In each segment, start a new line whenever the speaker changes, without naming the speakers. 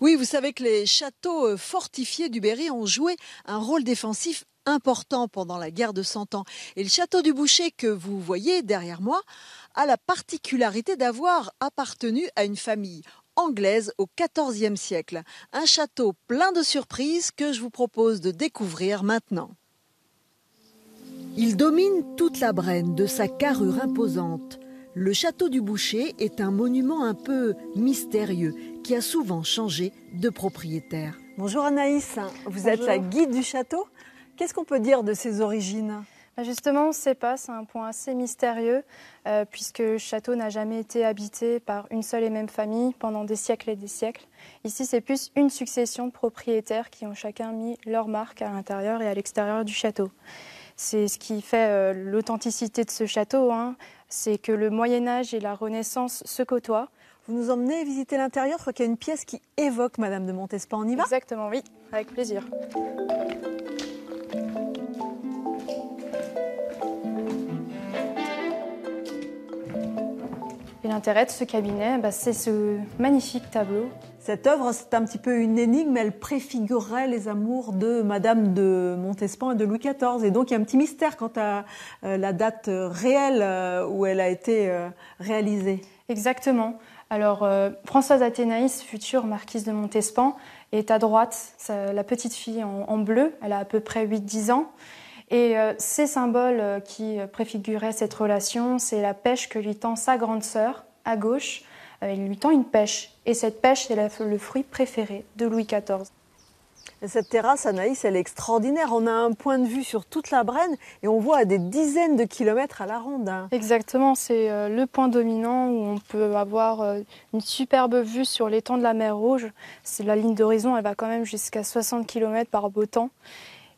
Oui, vous savez que les châteaux euh, fortifiés du Berry ont joué un rôle défensif important pendant la guerre de Cent Ans. Et le château du Boucher que vous voyez derrière moi a la particularité d'avoir appartenu à une famille anglaise au XIVe siècle. Un château plein de surprises que je vous propose de découvrir maintenant. Il domine toute la Brenne de sa carrure imposante. Le château du Boucher est un monument un peu mystérieux qui a souvent changé de propriétaire.
Bonjour Anaïs, vous êtes la guide du château. Qu'est-ce qu'on peut dire de ses origines bah Justement, on ne sait pas, c'est un point assez mystérieux, euh, puisque le château n'a jamais été habité par une seule et même famille pendant des siècles et des siècles. Ici, c'est plus une succession de propriétaires qui ont chacun mis leur marque à l'intérieur et à l'extérieur du château. C'est ce qui fait euh, l'authenticité de ce château. Hein c'est que le Moyen Âge et la Renaissance se côtoient. Vous nous emmenez visiter l'intérieur, je crois qu'il y a une pièce qui évoque Madame de Montespan, on y va Exactement, oui, avec plaisir. Et l'intérêt de ce cabinet, bah, c'est ce magnifique tableau cette œuvre, c'est un petit peu une énigme, elle préfigurait les amours de Madame de Montespan et de Louis XIV. Et donc il y a un petit mystère quant à euh, la date euh, réelle euh, où elle a été réalisée. Exactement. Alors Françoise Athénaïs, future marquise de Montespan, est à droite, la petite fille en, bleu, elle a à peu près 8-10 ans. Et ces symboles qui préfiguraient cette relation, c'est la pêche que lui tend sa grande sœur à gauche, il lui tend une pêche. Et cette pêche, c'est le fruit préféré de Louis XIV. Cette terrasse, Anaïs, elle est extraordinaire. On a un point de vue sur toute la Brenne et on voit à des dizaines de kilomètres à la ronde. Hein. Exactement, c'est euh, le point dominant où on peut avoir euh, une superbe vue sur l'étang de la mer Rouge. La ligne d'horizon, elle va quand même jusqu'à 60 km par beau temps.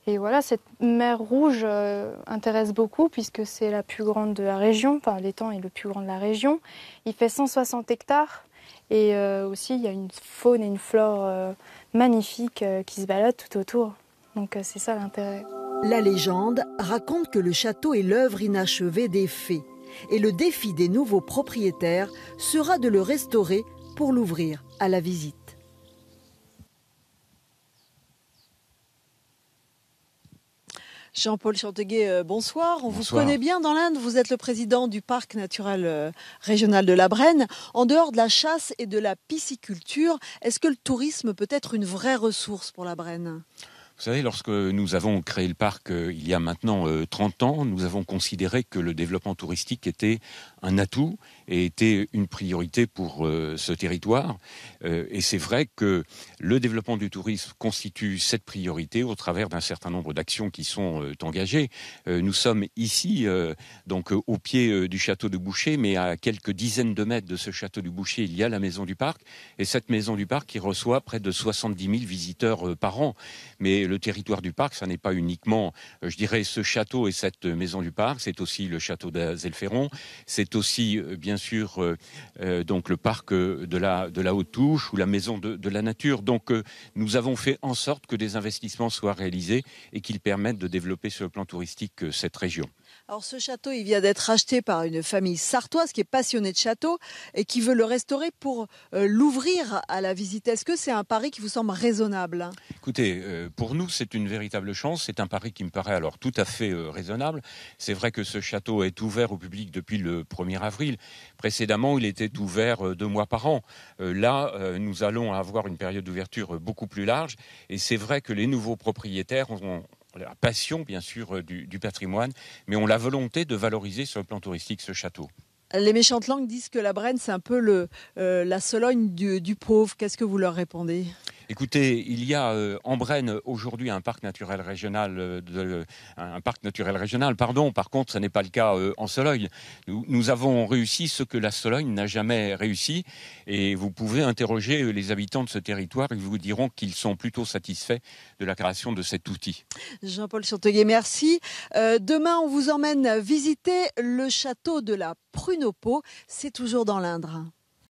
Et voilà, cette mer rouge euh, intéresse beaucoup puisque c'est la plus grande de la région, enfin l'étang est le plus grand de la région. Il fait 160 hectares et euh, aussi il y a une faune et une flore euh, magnifiques qui se baladent tout autour. Donc c'est ça l'intérêt.
La légende raconte que le château est l'œuvre inachevée des fées et le défi des nouveaux propriétaires sera de le restaurer pour l'ouvrir à la visite. Jean-Paul Chanteguet, euh, bonsoir. On vous connaît bien dans l'Inde. Vous êtes le président du parc naturel euh, régional de la Brenne. En dehors de la chasse et de la pisciculture, est-ce que le tourisme peut être une vraie ressource pour la Brenne
vous savez, lorsque nous avons créé le parc euh, il y a maintenant 30 euh, ans, nous avons considéré que le développement touristique était un atout et était une priorité pour euh, ce territoire. et c'est vrai que le développement du tourisme constitue cette priorité au travers d'un certain nombre d'actions qui sont engagées. nous sommes ici, donc au pied du château de Boucher, mais à quelques dizaines de mètres de ce château du Boucher, il y a la maison du parc. Et cette maison du parc qui reçoit près de 70 000 visiteurs par an. Mais le territoire du parc, ça n'est pas uniquement, euh, je dirais, ce château et cette maison du parc, c'est aussi le château d'Azelferon, c'est aussi, euh, bien sûr, euh, donc le parc de la, Haute-Touche ou la maison de, la nature. Donc, nous avons fait en sorte que des investissements soient réalisés et qu'ils permettent de développer sur le plan touristique cette région.
Alors ce château, il vient d'être acheté par une famille sartoise qui est passionnée de château et qui veut le restaurer pour euh, l'ouvrir à la visite. Est-ce que c'est un pari qui vous semble raisonnable
Écoutez, euh, pour nous, c'est une véritable chance. C'est un pari qui me paraît alors tout à fait euh, raisonnable. C'est vrai que ce château est ouvert au public depuis le 1er avril. Précédemment, il était ouvert deux mois par an. là, nous allons avoir une période d'ouverture beaucoup plus large. Et c'est vrai que les nouveaux propriétaires ont, la passion, bien sûr, euh, du, patrimoine, mais ont la volonté de valoriser sur le plan touristique ce château.
Les méchantes langues disent que la Brenne, c'est un peu euh, la Sologne du pauvre. Qu'est-ce que vous leur répondez
Écoutez, il y a euh, en Brenne aujourd'hui un parc naturel régional, euh, euh, un parc naturel régional, pardon. Par contre, ce n'est pas le cas en Sologne. Nous, avons réussi ce que la Sologne n'a jamais réussi, et vous pouvez interroger les habitants de ce territoire. Ils vous diront qu'ils sont plutôt satisfaits de la création de cet outil.
Jean-Paul Chanteguet, merci. demain, on vous emmène visiter le château de la Prunopo. C'est toujours dans l'Indre.